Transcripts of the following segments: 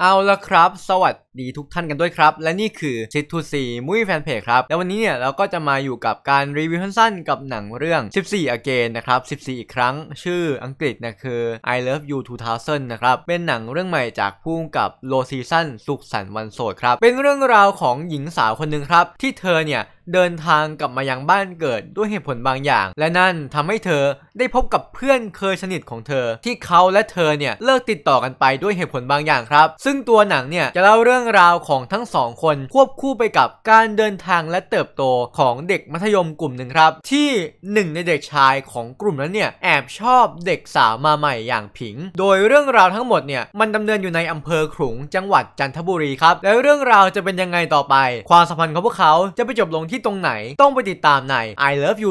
เอาละครับ สวัสดีทุกท่านกันด้วยครับและนี่คือชิดทูซีมุ้ยแฟนเพจครับ และวันนี้เนี่ยเราก็จะมาอยู่กับการรีวิวสั้นๆกับหนังเรื่อง 14 again นะครับ 14 อีกครั้งชื่ออังกฤษนะคือ I love you 2000 นะครับ เป็นหนังเรื่องใหม่จากพุ่งกับโลซีซันสุขสันต์วันโสดครับ เป็นเรื่องราวของหญิงสาวคนหนึ่งครับที่เธอเนี่ยเดินทางกลับมายังบ้านเกิดด้วยเหตุผลบางอย่าง และนั่นทำให้เธอได้พบกับเพื่อนเคยสนิทของเธอ ที่เขาและเธอเนี่ยเลิกติดต่อกันไปด้วยเหตุผลบางอย่างครับซึ่งตัวหนังเนี่ยจะเล่าเรื่องรื่องราวของทั้งสองคนควบคู่ไปกับการเดินทางและเติบโตของเด็กมัธยมกลุ่มหนึ่งครับที่หนึ่งในเด็กชายของกลุ่มนั้นเนี่ยแอบชอบเด็กสาวมาใหม่อย่างผิง โดยเรื่องราวทั้งหมดเนี่ยมันดำเนินอยู่ในอำเภอขลุง จังหวัดจันทบุรีครับแล้วเรื่องราวจะเป็นยังไงต่อไป ความสัมพันธ์ของพวกเขาจะไปจบลงที่ตรงไหนต้องไปติดตามใน I Love You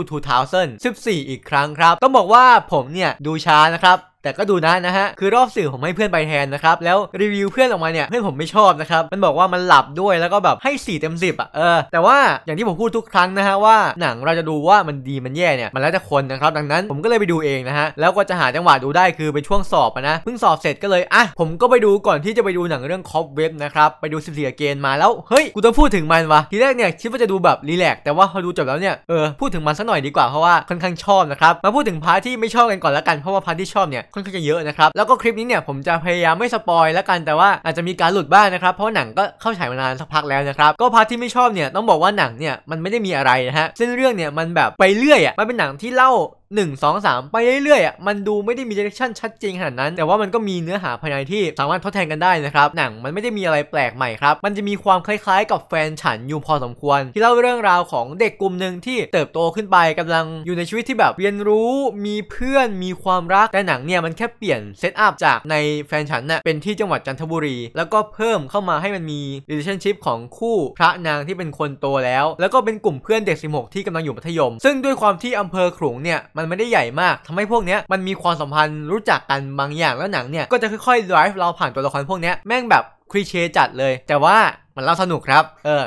2014 อีกครั้งครับต้องบอกว่าผมเนี่ยดูช้านะครับแต่ก็ดูนะนะฮะคือรอบสื่อผมให้เพื่อนไปแทนนะครับแล้วรีวิวเพื่อนออกมาเนี่ยเพื่อนผมไม่ชอบนะครับมันบอกว่ามันหลับด้วยแล้วก็แบบให้ 4เต็ม 10อ่ะเออแต่ว่าอย่างที่ผมพูดทุกครั้งนะฮะว่าหนังเราจะดูว่ามันดีมันแย่เนี่ยมันแล้วแต่คนนะครับ ดังนั้นผมก็เลยไปดูเองนะฮะแล้วก็จะหาจังหวะดูได้คือไปช่วงสอบนะเพิ่งสอบเสร็จก็เลยอ่ะผมก็ไปดูก่อนที่จะไปดูหนังเรื่องคอปเว็บนะครับไปดู14เกณฑ์มาแล้วเฮ้ยกูต้องพูดถึงมันวะทีแรกเนี่ยคิดว่าจะดูแบบรีแลกแต่ว่าพอดูจบแล้วเนี่ยเออพูดถึงมันสักหน่อยดีกว่าเพราะว่าค่อนข้างชอบนะครับมาพูดถึงพาร์ทที่ไม่ชอบกันก่อนลวกันเพราะว่าพาร์ทที่ชอบเนี่ยค่อนข้างจะเยอะนะครับ แล้วก็คลิปนี้เนี่ยผมจะพยายามไม่สปอยแล้วกันแต่ว่าอาจจะมีการหลุดบ้างนะครับ เพราะหนังก็เข้าฉายมานานสักพักแล้วนะครับ ก็พาทที่ไม่ชอบเนี่ยต้องบอกว่าหนังเนี่ยมันไม่ได้มีอะไรนะฮะ เส้นเรื่องเนี่ยมันแบบไปเรื่อยอ่ะมันเป็นหนังที่เล่า1 2 3 ไปเรื่อยๆอ่ะมันดูไม่ได้มีเดเรคชั่นชัดเจนขนาดนั้น แต่ว่ามันก็มีเนื้อหาภายในที่สามารถทดแทนกันได้นะครับ หนังมันไม่ได้มีอะไรแปลกใหม่ครับ มันจะมีความคล้ายๆ กับแฟนฉันอยู่พอสมควร ที่เล่าเรื่องราวของเด็กกลุ่มหนึ่งที่เติบโตขึ้นไปกำลังอยู่ในชีวิตที่แบบเรียนรู้ มีเพื่อนมีความรักแต่หนังเนี่ยมันแค่เปลี่ยนเซตอัพจากในแฟนฉันน่ะเป็นที่จังหวัดจันทบุรีแล้วก็เพิ่มเข้ามาให้มันมีเดเรคชั่นช i พของคู่พระนางที่เป็นคนโตแล้ว แล้วก็เป็นกลุ่มเพื่อนเด็ก16ที่กำลังอยู่มัธยม ซึ่งด้วยความที่อำเภอขลุงเนี่ยมันไม่ได้ใหญ่มากทำให้พวกเนี้ย มันมีความสัมพันธ์รู้จักกันบางอย่างแล้วหนังเนี่ยก็จะค่อยๆไลฟ์เราผ่านตัวละครพวกเนี้ย แม่งแบบคลีเช่จัดเลย แต่ว่ามันเล่าสนุกครับเออ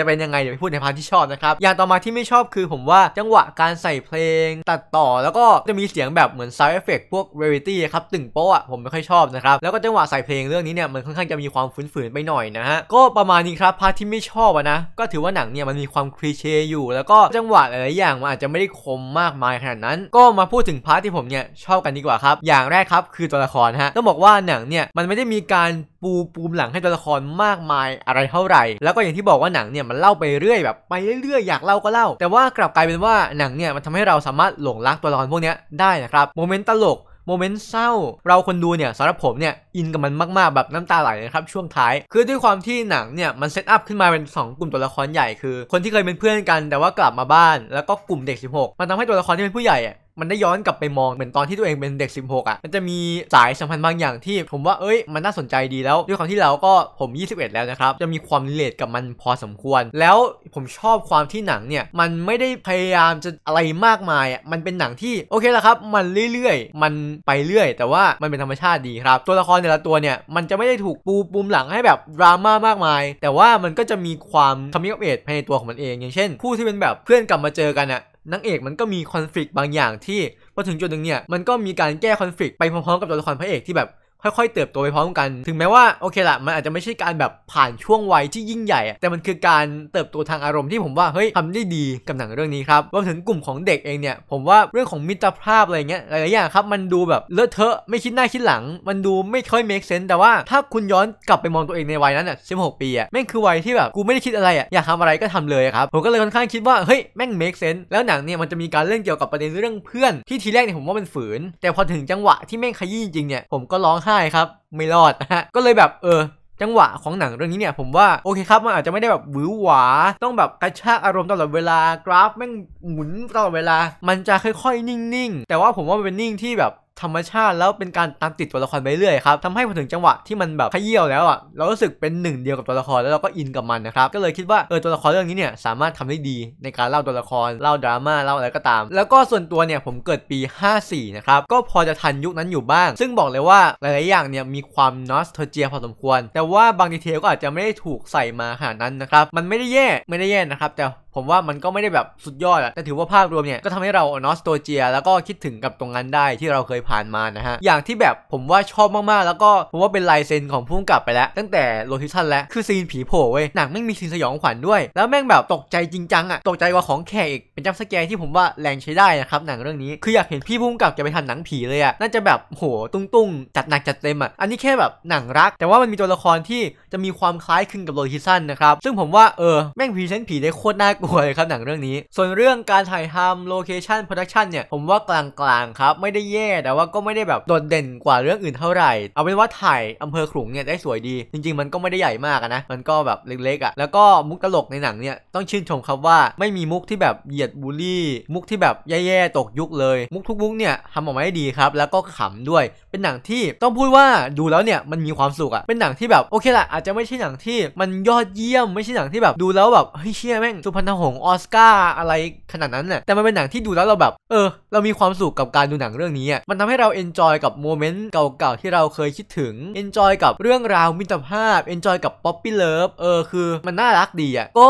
จะเป็นยังไง เดี๋ยวไปพูดในพาร์ทที่ชอบนะครับ อย่างต่อมาที่ไม่ชอบคือผมว่าจังหวะการใส่เพลง ตัดต่อแล้วก็จะมีเสียงแบบเหมือนซาวด์เอฟเฟกพวกเรเวตี้ครับตึงโป๊ะผมไม่ค่อยชอบนะครับแล้วก็จังหวะใส่เพลงเรื่องนี้เนี่ยมันค่อนข้างจะมีความฝืนๆไปหน่อยนะฮะก็ประมาณนี้ครับพาร์ทที่ไม่ชอบนะ ก็ถือว่าหนังเนี่ยมันมีความคลีเช่อยู่แล้วก็จังหวะหลายๆอย่างมันอาจจะไม่ได้คมมากมายขนาดนั้น ก็มาพูดถึงพาร์ทที่ผมเนี่ยชอบกันดีกว่าครับอย่างแรกครับคือตัวละครฮะต้องบอกว่าหนังเนี่ยมันไม่ได้มีการปูปูมหลังให้ตัวละครมากมายอะไรเท่าไหร่ แล้วก็อย่างที่บอกว่าหนังเนี่ยมันเล่าไปเรื่อยแบบไปเรื่อยๆอยากเล่าก็เล่า แต่ว่ากลับกลายเป็นว่าหนังเนี่ยมันทำให้เราสามารถหลงรักตัวละครพวกนี้ได้นะครับโมเมนต์ตลกโมเมนต์เศร้าเราคนดูเนี่ยสำหรับผมเนี่ยอินกับมันมากๆแบบน้ำตาไหลนะครับช่วงท้าย คือด้วยความที่หนังเนี่ยมันเซตอัพขึ้นมาเป็น2 กลุ่มตัวละครใหญ่ คือคนที่เคยเป็นเพื่อนกันแต่ว่ากลับมาบ้านแล้วก็กลุ่มเด็ก 16 มันทำให้ตัวละครที่เป็นผู้ใหญ่ มันได้ย้อนกลับไปมอง เหมือนตอนที่ตัวเองเป็นเด็ก 16อะ่ะมันจะมีสายสัมพันธ์บางอย่างที่ผมว่าเอ้ยมันน่าสนใจดีแล้วด้วยความที่เราก็ผม 21 แล้วนะครับจะมีความเลทกับมันพอสมควร แล้วผมชอบความที่หนังเนี่ยมันไม่ได้พยายามจะอะไรมากมายอะ่ะมันเป็นหนังที่โอเคแล้วครับมันเรื่อยๆมันไปเรื่อย แต่ว่ามันเป็นธรรมชาติดีครับตัวละครแต่ละตัวเนี่ยมันจะไม่ได้ถูกปูป่มหลังให้แบบดราม่ามากมาย แต่ว่ามันก็จะมีความคำมิเอเอตภายในตัวของมันเอง อย่างเช่นคู่ที่เป็นแบบเพื่อนกลับมาเจอกันอะนางเอกมันก็มีคอนฟ lict บางอย่างที่พอถึงจุดหนึ่งเนี่ยมันก็มีการแก้คอนฟ lict ไปพร้อมๆ กับตัวละครพระเอกที่แบบค่อยๆเติบโตไปพร้อมกัน ถึงแม้ว่าโอเคละมันอาจจะไม่ใช่การแบบผ่านช่วงวัยที่ยิ่งใหญ่ แต่มันคือการเติบโตทางอารมณ์ที่ผมว่าเฮ้ยทำได้ดีกับหนังเรื่องนี้ครับรวมถึงกลุ่มของเด็กเองเนี่ย ผมว่าเรื่องของมิตรภาพอะไรเงี้ยหลายอย่างครับ มันดูแบบเลอะเทอะไม่คิดหน้าคิดหลัง มันดูไม่ค่อยเมคเซนส์แต่ว่าถ้าคุณย้อนกลับไปมองตัวเองในวัยนั้นอ่ะ16 ปีอ่ะแม่งคือวัยที่แบบกูไม่ได้คิดอะไรอ่ะอยากทำอะไรก็ทำเลยครับ ผมก็เลยค่อนข้างคิดว่าเฮ้ยแม่งเมคเซนส์แล้วหนังเนี่ยมันจะมีการเรื่องเกี่ยวกับประเด็นเรื่องเพื่อนที่ทีแรกเนี่ยผมว่ามันฝืน แต่พอถึงจังหวะที่แม่งขยี้จริงเนี่ยผมก็ร้องไหช่ครับ ไม่รอดนะฮะก็เลยแบบ เออ จังหวะของหนังเรื่องนี้เนี่ย ผมว่าโอเคครับมันอาจจะไม่ได้แบบหวือหวาต้องแบบกระชากอารมณ์ตลอดเวลากราฟแม่งหมุนตลอดเวลา มันจะค่อย ๆ นิ่งๆ แต่ว่าผมว่ามันเป็นนิ่งที่แบบธรรมชาติแล้วเป็นการตามติดตัวละครไปเรื่อยครับทำให้พอถึงจังหวะที่มันแบบขยี้แล้วอ่ะเรารู้สึกเป็นหนึ่งเดียวกับตัวละครแล้วเราก็อินกับมันนะครับก็เลยคิดว่าเออตัวละครเรื่องนี้เนี่ยสามารถทำได้ดีในการเล่าตัวละครเล่าดราม่าเล่าอะไรก็ตาม แล้วก็ส่วนตัวเนี่ยผมเกิดปี 54นะครับก็พอจะทันยุคนั้นอยู่บ้างซึ่งบอกเลยว่าหลาย ๆ อย่างเนี่ยมีความนอสเทเจียพอสมควร แต่ว่าบางดีเทลก็อาจจะไม่ได้ถูกใส่มาขนาดนั้นนะครับมันไม่ได้แย่ไม่ได้แย่นะครับแต่ผมว่ามันก็ไม่ได้แบบสุดยอดอะแต่ถือว่าภาพรวมเนี่ยก็ทำให้เรานอสโตเจีย แล้วก็คิดถึงกับตรงนั้นได้ที่เราเคยผ่านมานะฮะ อย่างที่แบบผมว่าชอบมากๆ แล้วก็ผมว่าเป็นลายเซ็นของพุ่งกลับไปแล้ว ตั้งแต่โลทิชัน แล้ว คือซีนผีโผล่เว้ยหนังแม่งมีซีนสยองขวัญด้วย แล้วแม่งแบบตกใจจริงจังอะตกใจกว่าของแขกอีกเป็นจัมสแกร์ที่ผมว่าแรงใช้ได้นะครับหนังเรื่องนี้คืออยากเห็นพี่พุ่งกลับจะไปทำหนังผีเลยอะน่าจะแบบโหตุ้งๆจัดหนักจัดเต็มอะอันนี้แค่แบบหนังรัก แต่ว่ามันมีตัวละครที่จะมีความคล้ายคลึงกับโลทิชันนะครับซึ่งผมว่าเออแม่งพรีเซนต์ผีได้โคตรน่ากกลัวเลยครับหนังเรื่องนี้ ส่วนเรื่องการถ่ายทำโลเคชันโปรดักชันเนี่ยผมว่ากลางๆครับไม่ได้แย่แต่ว่าก็ไม่ได้แบบโดดเด่นกว่าเรื่องอื่นเท่าไหร่เอาเป็นว่าถ่ายอำเภอขลุงเนี่ยได้สวยดี จริงๆมันก็ไม่ได้ใหญ่มากนะ มันก็แบบเล็กๆอะ่ะแล้วก็มุกตลกในหนังเนี่ยต้องชื่นชมครับว่าไม่มีมุกที่แบบเหยียดบูลลี่ มุกที่แบบแย่ๆตกยุคเลย มุกทุกมุกเนี่ยทำออกมาได้ดีครับ แล้วก็ขำด้วยเป็นหนังที่ต้องพูดว่าดูแล้วเนี่ยมันมีความสุขอะ่ะเป็นหนังที่แบบโอเคแหละอาจจะไม่ใช่หนังที่มันยอดเยี่ยมไม่ใช่หนังที่แบบดูแล้วแบบเฮ้ยเชี่ยแม่งสุพรรณหงออสการ์อะไรขนาดนั้นน่ะแต่มันเป็นหนังที่ดูแล้วเราแบบ เออเรามีความสุขกับการดูหนังเรื่องนี้มันทำให้เราเอนจอยกับโมเมนต์เก่าๆ ที่เราเคยคิดถึงเอนจอยกับเรื่องราวมิตรภาพเอนจอยกับป๊อปปี้เลิฟเออคือมันน่ารักดีอ่ะก็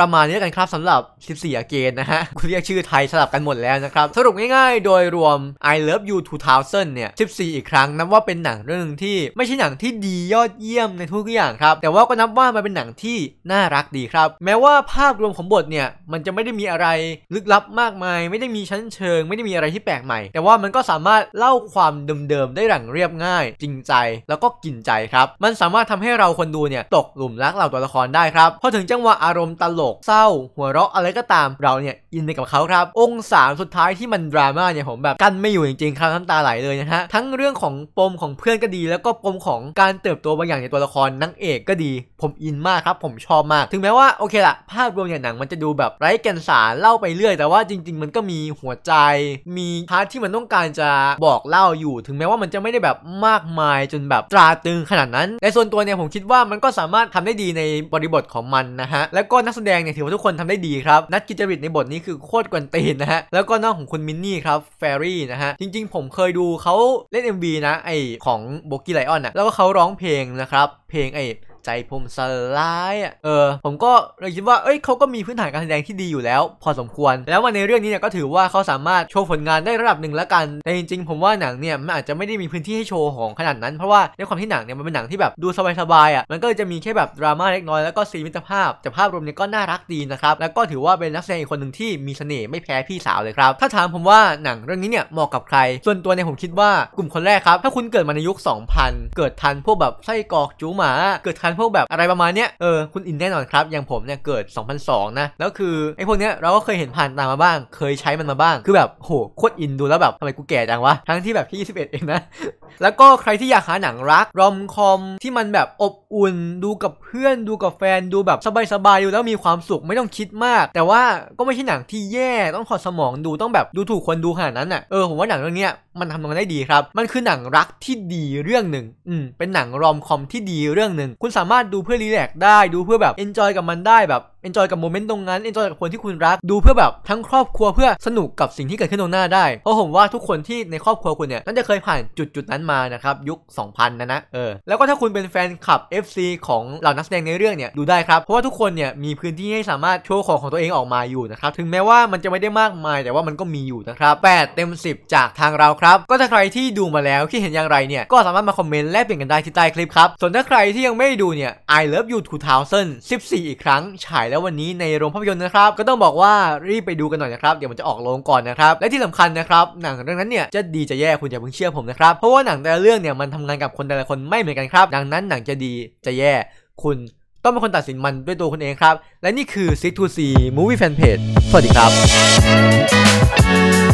ประมาณนี้กันครับสำหรับ 14เกเกนนะฮะคุณเรียกชื่อไทยสลับกันหมดแล้วนะครับ สรุปง่ายๆ โดยรวม I Love You 2000 เนี่ย 14 อีกครั้งนับว่าเป็นหนังเรื่องนึงที่ไม่ใช่หนังที่ดียอดเยี่ยมในทุกอย่างครับแต่ว่าก็นับว่ามันเป็นหนังที่น่ารักดีครับ แม้ว่าภาพรวมของบทเนี่ยมันจะไม่ได้มีอะไรลึกลับมากมาย ไม่ได้มีชั้นเชิงไม่ได้มีอะไรที่แปลกใหม่ แต่ว่ามันก็สามารถเล่าความเดิมๆได้หลังเรียบง่ายจริงใจแล้วก็กินใจครับ มันสามารถทำให้เราคนดูเนี่ยตกหลุมรักเหล่าตัวละครได้ครับพอถึงจังหวะอารมณ์ตลกเศร้า หัวเราะอะไรก็ตามเราเนี่ยอินไปกับเขาครับ องศาสุดท้ายที่มันดราม่าเนี่ยผมแบบกันไม่อยู่จริงๆครับน้ำตาไหลเลยนะฮะทั้งเรื่องของปมของเพื่อนก็ดี แล้วก็ปมของการเติบโตบางอย่างในตัวละครนางเอกก็ดี ผมอินมากครับ ผมชอบมากถึงแม้ว่าโอเคละภาพรวมเนี่ยหนัง มันจะดูแบบไร้แก่นสารเล่าไปเรื่อยแต่ว่าจริง ๆ มันก็มีหัวใจมีพาร์ทที่มันต้องการจะบอกเล่าอยู่ ถึงแม้ว่ามันจะไม่ได้แบบมากมายจนแบบตรา ตึงขนาดนั้นในส่วนตัวเนี่ย ผมคิดว่ามันก็สามารถทำได้ดีในบริบทของมันนะฮะแล้วก็นักแสดงเนี่ยถือว่าทุกคนทำได้ดีครับ นัดกิจริตในบทนี้คือโคตรกวนตีนนะฮะแล้วก็น้องของคุณมินนี่ครับเฟรี่นะฮะจริงๆผมเคยดูเขาเล่น MV นะไอของโบกี้ไลออนอะแล้วก็เขาร้องเพลงนะครับเพลงไอใจผมสลายอ่ะเออผมก็เลยคิดว่าเอ้ยเขาก็มีพื้นฐานการแสดงที่ดีอยู่แล้ว พอสมควร แล้ววันในเรื่องนี้เนี่ยก็ถือว่าเขาสามารถโชว์ผลงานได้ระดับหนึ่งแล้วกันแต่จริงๆ ผมว่าหนังเนี่ยมันอาจจะไม่ได้มีพื้นที่ให้โชว์ของขนาดนั้น เพราะว่าในความที่หนังเนี่ยมันเป็นหนังที่แบบดูสบายๆอ่ะมันก็จะมีแค่แบบดราม่าเล็กน้อยแล้วก็ซีมิตรภาพแต่ภาพรวมเนี่ยก็น่ารักดีนะครับ แล้วก็ถือว่าเป็นนักแสดงอีกคนหนึ่งที่มีเสน่ห์ไม่แพ้พี่สาวเลยครับ ถ้าถามผมว่าหนังเรื่องนี้เนี่ยเหมาะกับใคร ส่วนตัวเนี่ยผมคิดว่ากลุ่มคนแรกครับ ถ้าคุณเกิดมาในยุค2000เกิดทันพวกแบบไส้กรอกจูหมา เกิดทันพวกแบบอะไรประมาณเนี้ยเออ คุณอินแน่นอนครับ อย่างผมเนี่ยเกิด 2002 นะ แล้วคือไอ้พวกเนี้ยเราก็เคยเห็นผ่านตามาบ้าง เคยใช้มันมาบ้าง คือแบบ โหโคตรอินดูแล้วแบบทำไมกูแก่จังวะ ทั้งที่แบบที่ 21 เองนะ แล้วก็ใครที่อยากหาหนังรัก รอมคอมที่มันแบบอบอุ่นดูกับเพื่อนดูกับแฟนดูแบบสบายๆดูแล้วมีความสุขไม่ต้องคิดมาก แต่ว่าก็ไม่ใช่หนังที่แย่ต้องขอดสมองดูต้องแบบดูถูกคนดูขนาดนั้นอ่ะเออผมว่าหนังเรื่องเนี้ยมันทำมันได้ดีครับ มันคือหนังรักที่ดีเรื่องหนึ่ง อืมเป็นหนังรอมคอมที่ดีเรื่องหนึ่ง คุณสามารถดูเพื่อรีแลกได้ ดูเพื่อแบบเอนจอยกับมันได้แบบเอนจอยกับโมเมนต์ตรงนั้น เอนจอยกับคนที่คุณรัก ดูเพื่อแบบทั้งครอบครัวเพื่อสนุกกับสิ่งที่เกิดขึ้นตรงหน้าได้ เพราะผมว่าทุกคนที่ในครอบครัวคุณเนี่ยน่าจะเคยผ่านจุดจุดนั้นมานะครับยุค 2000นะนะเออแล้วก็ถ้าคุณเป็นแฟนคลับ FC ของเหล่านักแสดงในเรื่องเนี่ยดูได้ครับ เพราะว่าทุกคนเนี่ยมีพื้นที่ให้สามารถโชว์ของของตัวเองออกมาอยู่นะครับถึงแม้ว่ามันจะไม่ได้มากมายแต่ว่ามันก็มีอยู่นะครับ8เต็ม 10 จากทางเราครับก็ถ้าใครที่ดูมาแล้วที่เห็นอย่างไรเนี่ยก็สามารถมาคอมเมนต์แลกเปลี่ยนกันได้ที่ใต้คลิปครับส่วนถ้าใครที่ยังไม่ดูเนี่ย I love you 2014 อีกครั้งฉายแล้ววันนี้ในโรงภาพยนตร์นะครับ ก็ต้องบอกว่ารีบไปดูกันหน่อยนะครับเดี๋ยวมันจะออกโรงก่อนนะครับและที่สำคัญนะครับหนังเรื่องนั้นเนี่ยจะดีจะแย่คุณอย่าเพิ่งเชื่อผมนะครับ เพราะว่าหนังแต่ละเรื่องเนี่ยมันทำงานกับคนแต่ละคนไม่เหมือนกันครับ ดังนั้นหนังจะดีจะแย่คุณต้องเป็นคนตัดสินมันด้วยตัวคุณเองครับ และนี่คือ s i ทูซ C Movie Fanpage สวัสดีครับ